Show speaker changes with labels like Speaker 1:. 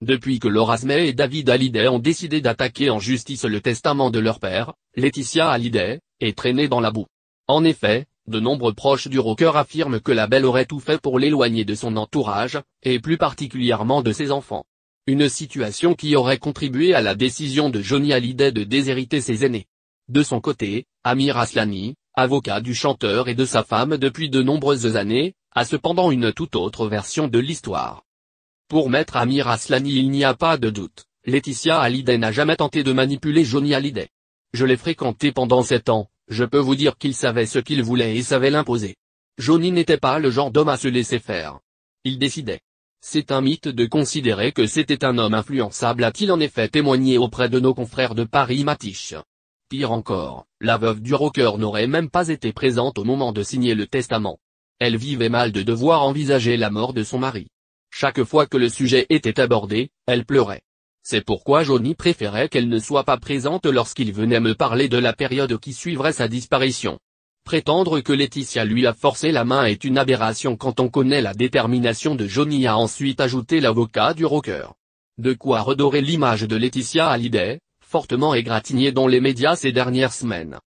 Speaker 1: Depuis que Laura et David Hallyday ont décidé d'attaquer en justice le testament de leur père, Laetitia Hallyday, est traînée dans la boue. En effet, de nombreux proches du rocker affirment que la belle aurait tout fait pour l'éloigner de son entourage, et plus particulièrement de ses enfants. Une situation qui aurait contribué à la décision de Johnny Hallyday de déshériter ses aînés. De son côté, Amir Aslani, avocat du chanteur et de sa femme depuis de nombreuses années, a cependant une toute autre version de l'histoire. Pour Maître Amir Aslani il n'y a pas de doute, Laetitia Hallyday n'a jamais tenté de manipuler Johnny Hallyday. Je l'ai fréquenté pendant sept ans, je peux vous dire qu'il savait ce qu'il voulait et savait l'imposer. Johnny n'était pas le genre d'homme à se laisser faire. Il décidait. C'est un mythe de considérer que c'était un homme influençable a-t-il en effet témoigné auprès de nos confrères de Paris Matiche. Pire encore, la veuve du rocker n'aurait même pas été présente au moment de signer le testament. Elle vivait mal de devoir envisager la mort de son mari. Chaque fois que le sujet était abordé, elle pleurait. C'est pourquoi Johnny préférait qu'elle ne soit pas présente lorsqu'il venait me parler de la période qui suivrait sa disparition. Prétendre que Laetitia lui a forcé la main est une aberration quand on connaît la détermination de Johnny a ensuite ajouté l'avocat du rocker. De quoi redorer l'image de Laetitia Hallyday, fortement égratignée dans les médias ces dernières semaines.